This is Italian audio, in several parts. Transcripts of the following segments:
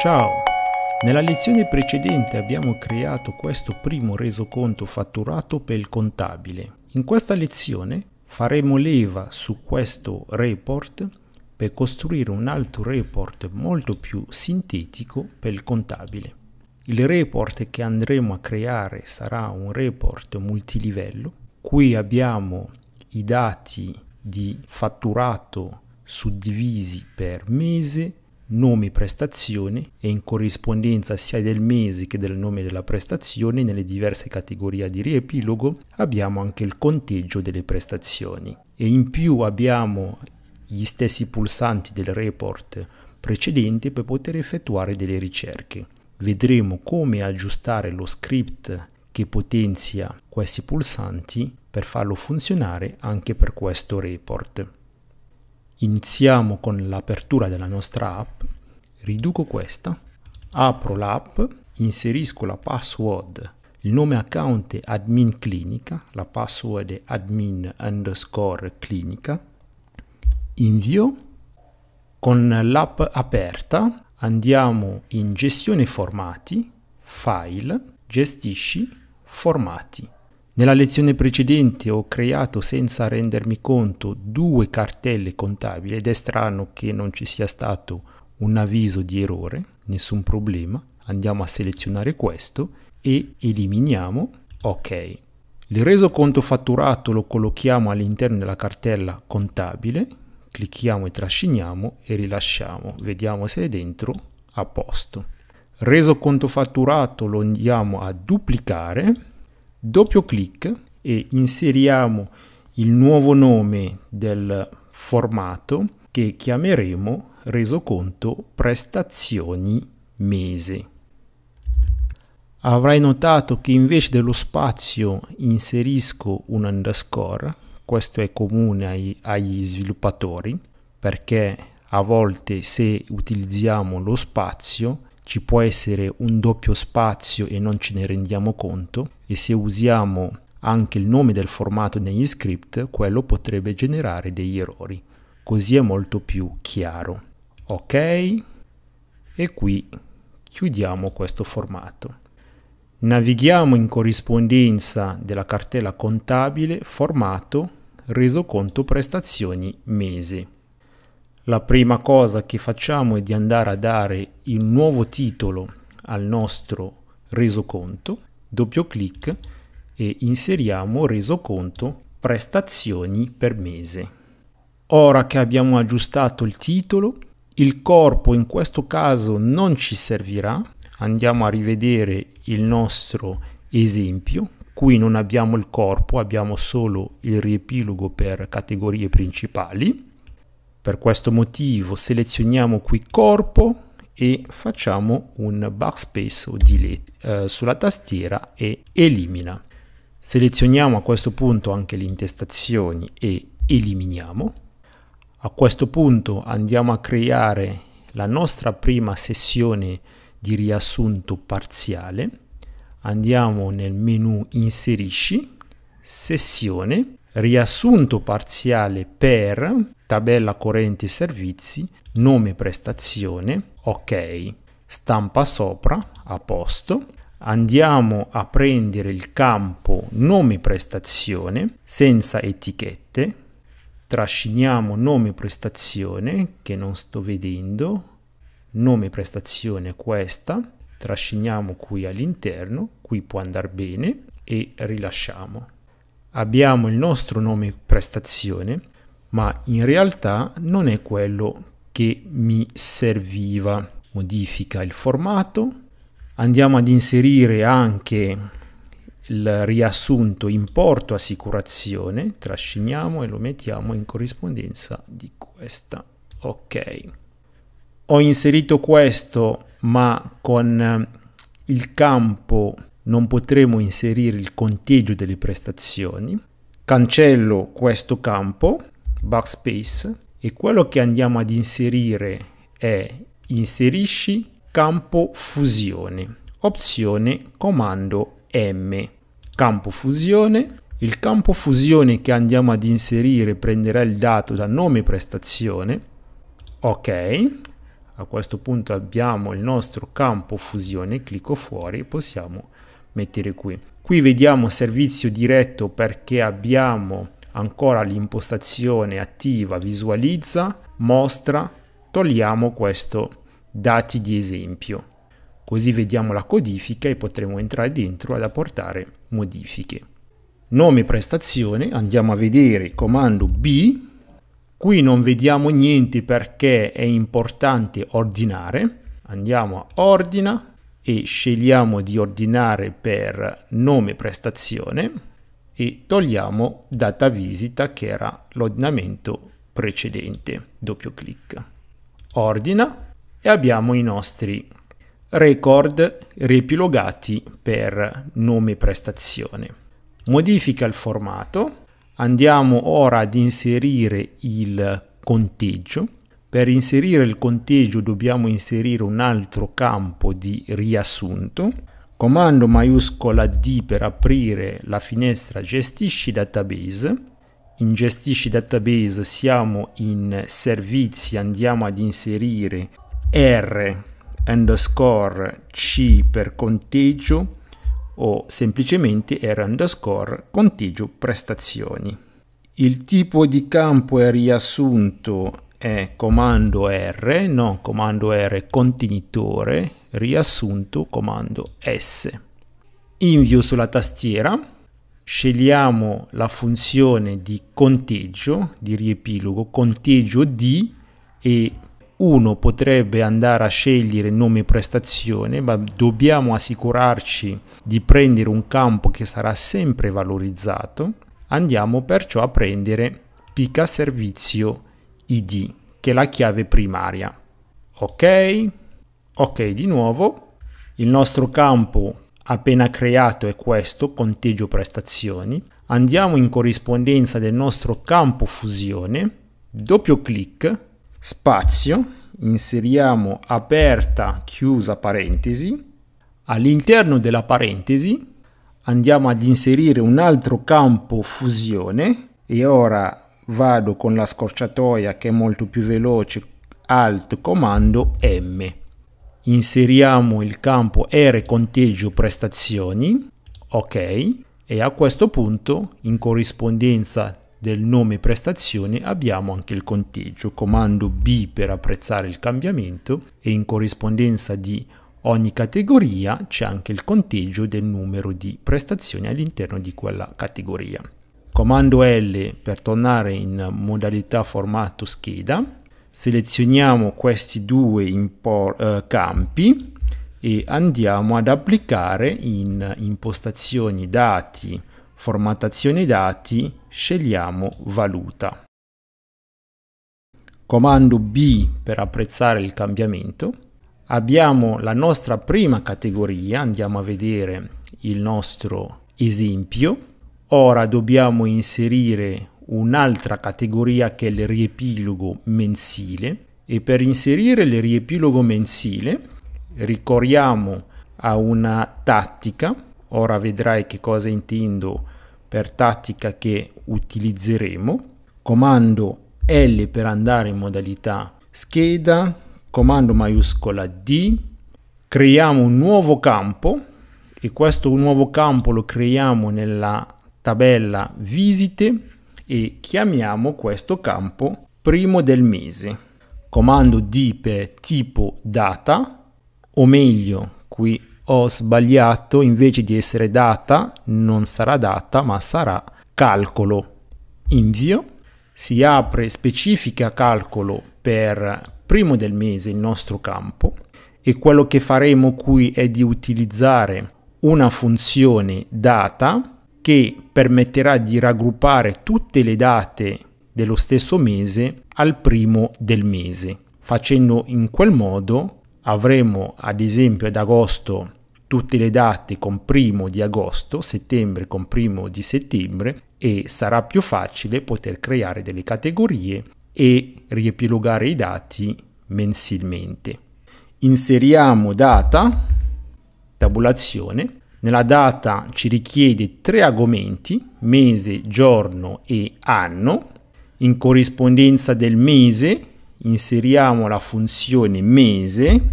Ciao! Nella lezione precedente abbiamo creato questo primo resoconto fatturato per il contabile. In questa lezione faremo leva su questo report per costruire un altro report molto più sintetico per il contabile. Il report che andremo a creare sarà un report multilivello. Qui abbiamo i dati di fatturato suddivisi per mese, nome prestazioni e in corrispondenza sia del mese che del nome della prestazione nelle diverse categorie di riepilogo abbiamo anche il conteggio delle prestazioni e in più abbiamo gli stessi pulsanti del report precedente per poter effettuare delle ricerche. Vedremo come aggiustare lo script che potenzia questi pulsanti per farlo funzionare anche per questo report. Iniziamo con l'apertura della nostra app, riduco questa, apro l'app, inserisco la password, il nome account è admin clinica, la password è admin underscore clinica, invio, con l'app aperta andiamo in gestione formati, file, gestisci, formati. Nella lezione precedente ho creato senza rendermi conto due cartelle contabili ed è strano che non ci sia stato un avviso di errore, nessun problema. Andiamo a selezionare questo e eliminiamo ok. Il resoconto fatturato lo collochiamo all'interno della cartella contabile, clicchiamo e trasciniamo e rilasciamo. Vediamo se è dentro a posto. Resoconto fatturato lo andiamo a duplicare doppio clic e inseriamo il nuovo nome del formato che chiameremo resoconto prestazioni mese. Avrai notato che invece dello spazio inserisco un underscore, questo è comune ai, agli sviluppatori perché a volte se utilizziamo lo spazio ci può essere un doppio spazio e non ce ne rendiamo conto e se usiamo anche il nome del formato negli script, quello potrebbe generare degli errori. Così è molto più chiaro. Ok, e qui chiudiamo questo formato. Navighiamo in corrispondenza della cartella contabile formato resoconto prestazioni mese la prima cosa che facciamo è di andare a dare il nuovo titolo al nostro resoconto, doppio clic e inseriamo resoconto prestazioni per mese. Ora che abbiamo aggiustato il titolo, il corpo in questo caso non ci servirà, andiamo a rivedere il nostro esempio. Qui non abbiamo il corpo, abbiamo solo il riepilogo per categorie principali per questo motivo selezioniamo qui corpo e facciamo un backspace o delete eh, sulla tastiera e elimina. Selezioniamo a questo punto anche le intestazioni e eliminiamo. A questo punto andiamo a creare la nostra prima sessione di riassunto parziale. Andiamo nel menu inserisci, sessione, riassunto parziale per tabella correnti servizi, nome prestazione, ok, stampa sopra, a posto, andiamo a prendere il campo nome prestazione senza etichette, trasciniamo nome prestazione che non sto vedendo, nome prestazione questa, trasciniamo qui all'interno, qui può andare bene e rilasciamo. Abbiamo il nostro nome prestazione ma in realtà non è quello che mi serviva. Modifica il formato, andiamo ad inserire anche il riassunto importo assicurazione, trasciniamo e lo mettiamo in corrispondenza di questa. Ok. Ho inserito questo, ma con eh, il campo non potremo inserire il conteggio delle prestazioni. Cancello questo campo backspace e quello che andiamo ad inserire è inserisci campo fusione opzione comando m campo fusione il campo fusione che andiamo ad inserire prenderà il dato da nome prestazione ok a questo punto abbiamo il nostro campo fusione clicco fuori e possiamo mettere qui qui vediamo servizio diretto perché abbiamo ancora l'impostazione attiva visualizza, mostra, togliamo questo dati di esempio. Così vediamo la codifica e potremo entrare dentro ad apportare modifiche. Nome prestazione, andiamo a vedere comando B. Qui non vediamo niente perché è importante ordinare. Andiamo a ordina e scegliamo di ordinare per nome prestazione e togliamo data visita che era l'ordinamento precedente. Doppio clic. Ordina e abbiamo i nostri record riepilogati per nome e prestazione. Modifica il formato. Andiamo ora ad inserire il conteggio. Per inserire il conteggio dobbiamo inserire un altro campo di riassunto comando maiuscola D per aprire la finestra gestisci database. In gestisci database siamo in servizi, andiamo ad inserire R underscore C per conteggio o semplicemente R underscore conteggio prestazioni. Il tipo di campo è riassunto è comando R, non comando R contenitore, riassunto comando S. Invio sulla tastiera, scegliamo la funzione di conteggio, di riepilogo, conteggio D e uno potrebbe andare a scegliere nome prestazione, ma dobbiamo assicurarci di prendere un campo che sarà sempre valorizzato. Andiamo perciò a prendere pica servizio id, che è la chiave primaria. Ok, ok di nuovo. Il nostro campo appena creato è questo, conteggio prestazioni. Andiamo in corrispondenza del nostro campo fusione, doppio clic, spazio, inseriamo aperta, chiusa parentesi. All'interno della parentesi andiamo ad inserire un altro campo fusione e ora vado con la scorciatoia che è molto più veloce, alt comando M. Inseriamo il campo R conteggio prestazioni, ok, e a questo punto in corrispondenza del nome prestazione abbiamo anche il conteggio, comando B per apprezzare il cambiamento e in corrispondenza di ogni categoria c'è anche il conteggio del numero di prestazioni all'interno di quella categoria comando L per tornare in modalità formato scheda, selezioniamo questi due eh, campi e andiamo ad applicare in impostazioni dati, formattazione dati, scegliamo valuta. Comando B per apprezzare il cambiamento. Abbiamo la nostra prima categoria, andiamo a vedere il nostro esempio Ora dobbiamo inserire un'altra categoria che è il riepilogo mensile e per inserire il riepilogo mensile ricorriamo a una tattica, ora vedrai che cosa intendo per tattica che utilizzeremo, comando L per andare in modalità scheda, comando maiuscola D, creiamo un nuovo campo e questo nuovo campo lo creiamo nella tabella visite e chiamiamo questo campo primo del mese. Comando di per tipo data, o meglio, qui ho sbagliato, invece di essere data non sarà data ma sarà calcolo. Invio, si apre specifica calcolo per primo del mese il nostro campo e quello che faremo qui è di utilizzare una funzione data che permetterà di raggruppare tutte le date dello stesso mese al primo del mese. Facendo in quel modo avremo ad esempio ad agosto tutte le date con primo di agosto, settembre con primo di settembre e sarà più facile poter creare delle categorie e riepilogare i dati mensilmente. Inseriamo data, tabulazione nella data ci richiede tre argomenti, mese, giorno e anno. In corrispondenza del mese inseriamo la funzione mese,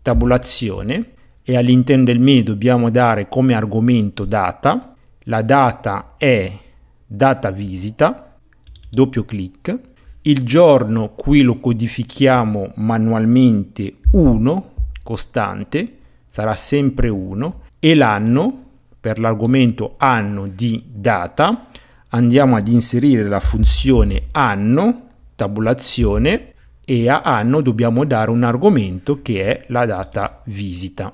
tabulazione e all'interno del mese dobbiamo dare come argomento data. La data è data visita, doppio clic. Il giorno qui lo codifichiamo manualmente 1, costante, sarà sempre 1 e l'anno, per l'argomento anno di data, andiamo ad inserire la funzione anno, tabulazione, e a anno dobbiamo dare un argomento che è la data visita.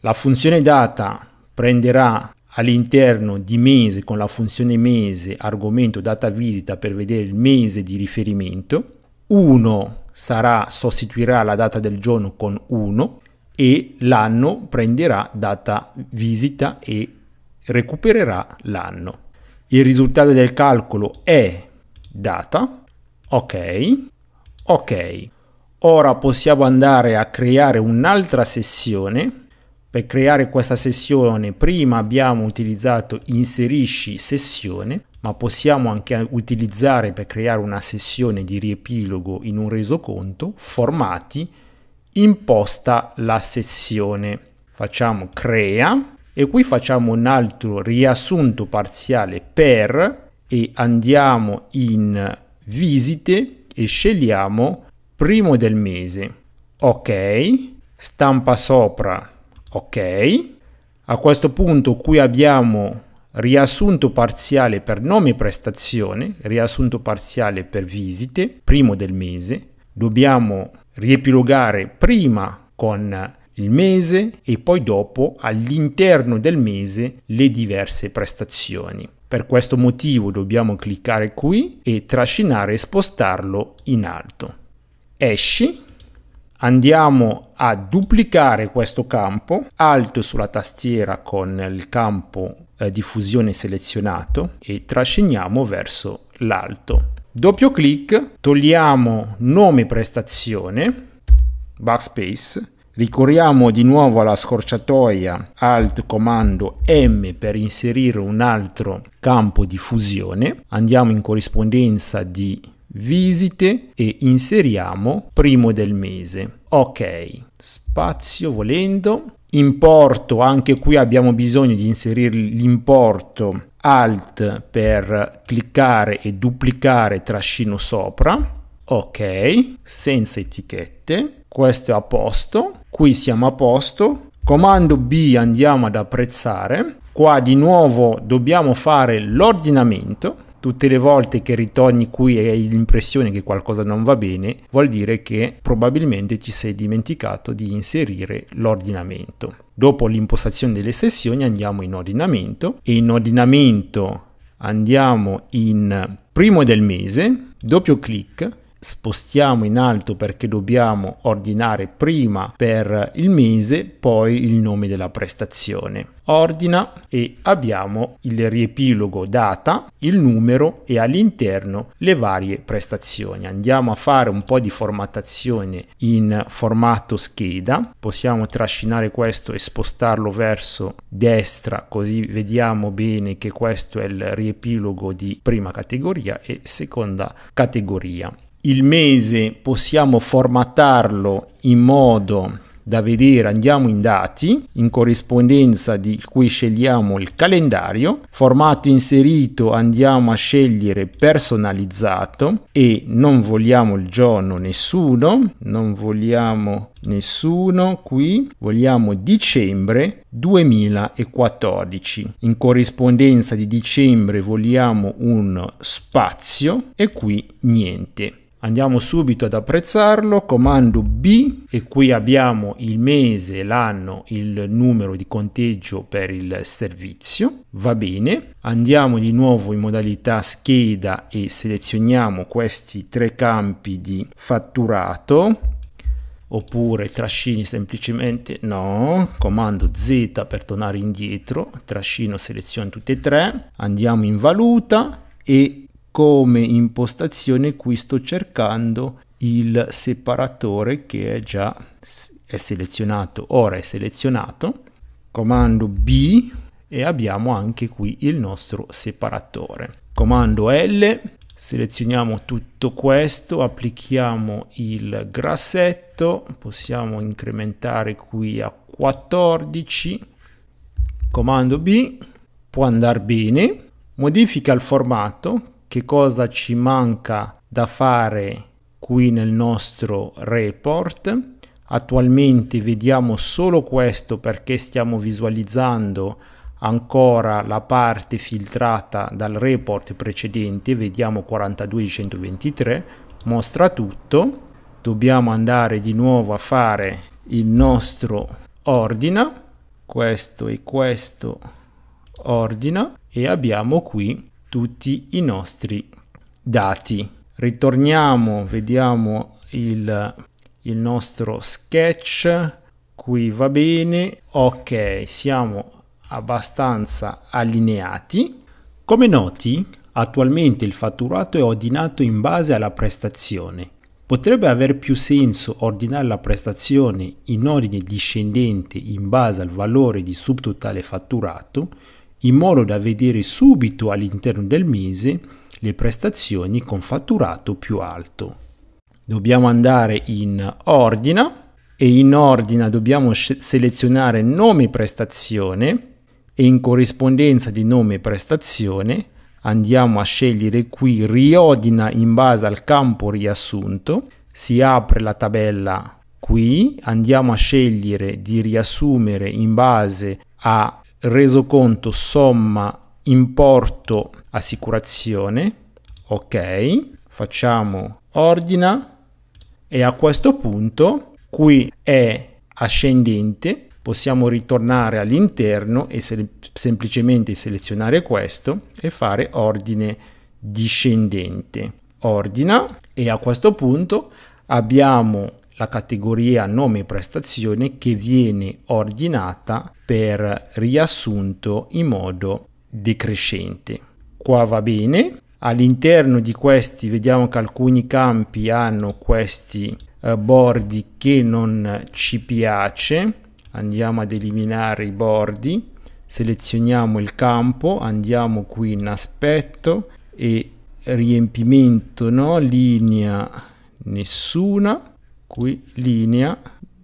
La funzione data prenderà all'interno di mese con la funzione mese argomento data visita per vedere il mese di riferimento. 1 sarà sostituirà la data del giorno con 1 e l'anno prenderà data visita e recupererà l'anno. Il risultato del calcolo è data, ok, ok. Ora possiamo andare a creare un'altra sessione. Per creare questa sessione prima abbiamo utilizzato inserisci sessione, ma possiamo anche utilizzare per creare una sessione di riepilogo in un resoconto formati imposta la sessione. Facciamo crea e qui facciamo un altro riassunto parziale per e andiamo in visite e scegliamo primo del mese. Ok, stampa sopra. Ok. A questo punto qui abbiamo riassunto parziale per nome e prestazione, riassunto parziale per visite, primo del mese. Dobbiamo riepilogare prima con il mese e poi dopo all'interno del mese le diverse prestazioni. Per questo motivo dobbiamo cliccare qui e trascinare e spostarlo in alto. Esci, andiamo a duplicare questo campo, alto sulla tastiera con il campo eh, diffusione selezionato e trasciniamo verso l'alto. Doppio clic, togliamo nome prestazione, backspace, ricorriamo di nuovo alla scorciatoia alt comando M per inserire un altro campo di fusione, andiamo in corrispondenza di visite e inseriamo primo del mese. Ok, spazio volendo, importo, anche qui abbiamo bisogno di inserire l'importo Alt per cliccare e duplicare trascino sopra, ok, senza etichette, questo è a posto, qui siamo a posto, comando B andiamo ad apprezzare, qua di nuovo dobbiamo fare l'ordinamento, tutte le volte che ritorni qui e hai l'impressione che qualcosa non va bene, vuol dire che probabilmente ci sei dimenticato di inserire l'ordinamento. Dopo l'impostazione delle sessioni andiamo in ordinamento e in ordinamento andiamo in primo del mese, doppio clic spostiamo in alto perché dobbiamo ordinare prima per il mese poi il nome della prestazione ordina e abbiamo il riepilogo data il numero e all'interno le varie prestazioni andiamo a fare un po di formattazione in formato scheda possiamo trascinare questo e spostarlo verso destra così vediamo bene che questo è il riepilogo di prima categoria e seconda categoria il mese possiamo formattarlo in modo da vedere andiamo in dati in corrispondenza di cui scegliamo il calendario formato inserito andiamo a scegliere personalizzato e non vogliamo il giorno nessuno non vogliamo nessuno qui vogliamo dicembre 2014 in corrispondenza di dicembre vogliamo un spazio e qui niente Andiamo subito ad apprezzarlo, comando B e qui abbiamo il mese, l'anno, il numero di conteggio per il servizio, va bene. Andiamo di nuovo in modalità scheda e selezioniamo questi tre campi di fatturato oppure trascini semplicemente no, comando Z per tornare indietro, trascino seleziono tutte e tre, andiamo in valuta e come impostazione qui sto cercando il separatore che è già è selezionato, ora è selezionato, comando B e abbiamo anche qui il nostro separatore. Comando L, selezioniamo tutto questo, applichiamo il grassetto, possiamo incrementare qui a 14, comando B, può andare bene, modifica il formato, che cosa ci manca da fare qui nel nostro report. Attualmente vediamo solo questo perché stiamo visualizzando ancora la parte filtrata dal report precedente, vediamo 42,123, mostra tutto. Dobbiamo andare di nuovo a fare il nostro ordina, questo e questo ordina e abbiamo qui tutti i nostri dati. Ritorniamo, vediamo il, il nostro sketch, qui va bene, ok, siamo abbastanza allineati. Come noti, attualmente il fatturato è ordinato in base alla prestazione. Potrebbe avere più senso ordinare la prestazione in ordine discendente in base al valore di subtotale fatturato in modo da vedere subito all'interno del mese le prestazioni con fatturato più alto. Dobbiamo andare in ordina e in ordina dobbiamo selezionare nome prestazione e in corrispondenza di nome prestazione andiamo a scegliere qui riordina in base al campo riassunto, si apre la tabella qui, andiamo a scegliere di riassumere in base a resoconto somma importo assicurazione ok facciamo ordina e a questo punto qui è ascendente possiamo ritornare all'interno e se semplicemente selezionare questo e fare ordine discendente ordina e a questo punto abbiamo la categoria nome e prestazione che viene ordinata per riassunto in modo decrescente. Qua va bene, all'interno di questi vediamo che alcuni campi hanno questi eh, bordi che non ci piace, andiamo ad eliminare i bordi, selezioniamo il campo, andiamo qui in aspetto e riempimento no, linea nessuna, qui linea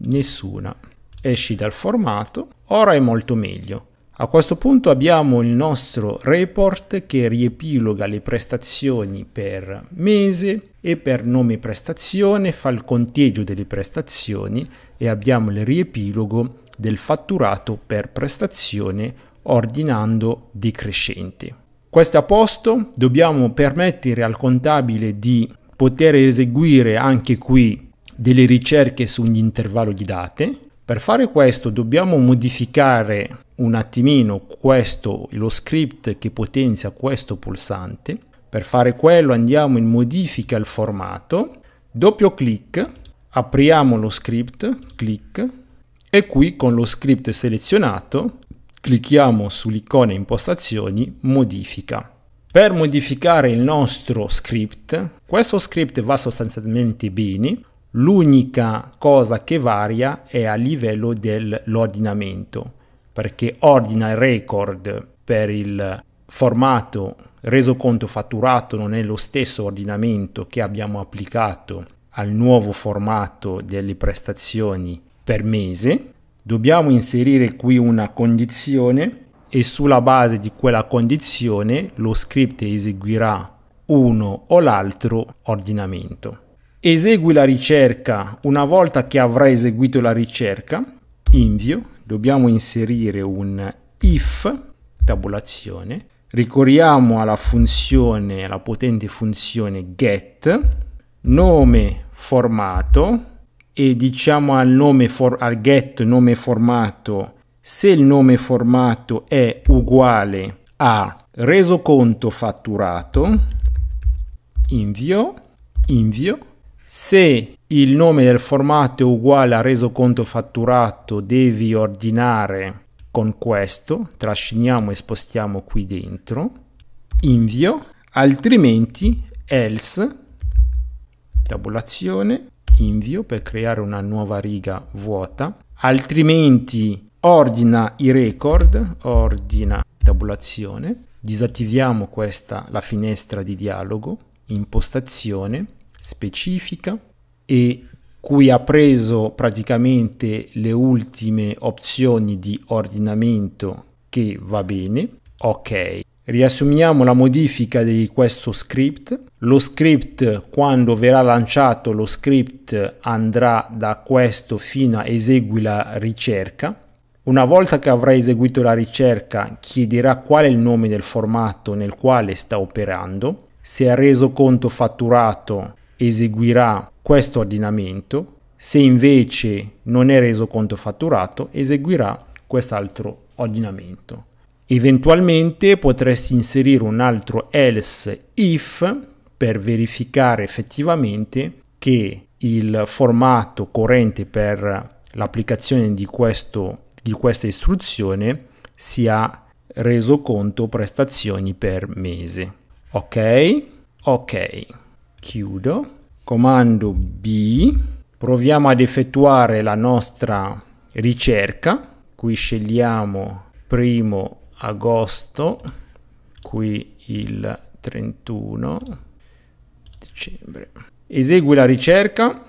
nessuna. Esci dal formato Ora è molto meglio. A questo punto abbiamo il nostro report che riepiloga le prestazioni per mese e per nome prestazione, fa il conteggio delle prestazioni e abbiamo il riepilogo del fatturato per prestazione ordinando decrescente. Questo è a posto, dobbiamo permettere al contabile di poter eseguire anche qui delle ricerche su un intervallo di date per fare questo dobbiamo modificare un attimino questo, lo script che potenzia questo pulsante. Per fare quello andiamo in modifica il formato, doppio clic, apriamo lo script, clic, e qui con lo script selezionato clicchiamo sull'icona impostazioni, modifica. Per modificare il nostro script, questo script va sostanzialmente bene, L'unica cosa che varia è a livello dell'ordinamento, perché ordina il record per il formato resoconto fatturato non è lo stesso ordinamento che abbiamo applicato al nuovo formato delle prestazioni per mese. Dobbiamo inserire qui una condizione e sulla base di quella condizione lo script eseguirà uno o l'altro ordinamento esegui la ricerca, una volta che avrai eseguito la ricerca, invio, dobbiamo inserire un if, tabulazione, ricorriamo alla funzione, alla potente funzione get, nome formato e diciamo al, nome for, al get nome formato se il nome formato è uguale a resoconto fatturato, invio, invio, se il nome del formato è uguale a resoconto fatturato, devi ordinare con questo, trasciniamo e spostiamo qui dentro, invio, altrimenti else, tabulazione, invio per creare una nuova riga vuota, altrimenti ordina i record, ordina tabulazione, disattiviamo questa la finestra di dialogo, impostazione, specifica e cui ha preso praticamente le ultime opzioni di ordinamento che va bene. Ok. Riassumiamo la modifica di questo script. Lo script quando verrà lanciato lo script andrà da questo fino a esegui la ricerca. Una volta che avrà eseguito la ricerca chiederà qual è il nome del formato nel quale sta operando. Se ha reso conto fatturato eseguirà questo ordinamento, se invece non è reso conto fatturato, eseguirà quest'altro ordinamento. Eventualmente potresti inserire un altro else if per verificare effettivamente che il formato corrente per l'applicazione di, questo, di questa istruzione sia reso conto prestazioni per mese. Ok? Ok chiudo, comando B, proviamo ad effettuare la nostra ricerca, qui scegliamo primo agosto, qui il 31 dicembre. Esegui la ricerca,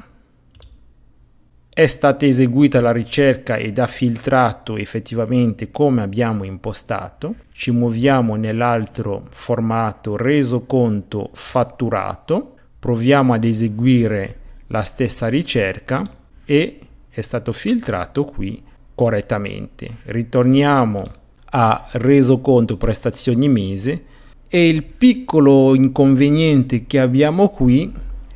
è stata eseguita la ricerca ed ha filtrato effettivamente come abbiamo impostato. Ci muoviamo nell'altro formato resoconto fatturato Proviamo ad eseguire la stessa ricerca e è stato filtrato qui correttamente. Ritorniamo a resoconto prestazioni mese e il piccolo inconveniente che abbiamo qui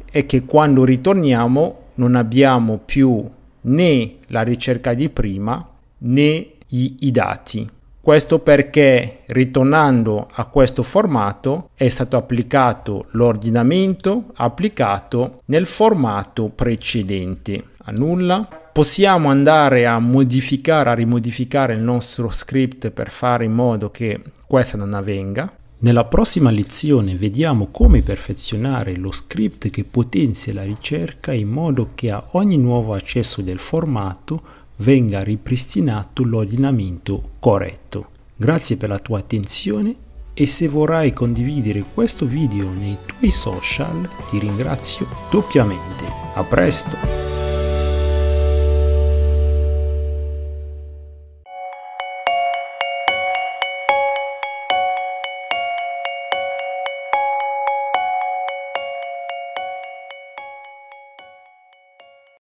è che quando ritorniamo non abbiamo più né la ricerca di prima né i, i dati. Questo perché ritornando a questo formato è stato applicato l'ordinamento applicato nel formato precedente. A nulla. possiamo andare a modificare, a rimodificare il nostro script per fare in modo che questo non avvenga. Nella prossima lezione vediamo come perfezionare lo script che potenzia la ricerca in modo che a ogni nuovo accesso del formato venga ripristinato l'ordinamento corretto. Grazie per la tua attenzione e se vorrai condividere questo video nei tuoi social ti ringrazio doppiamente. A presto!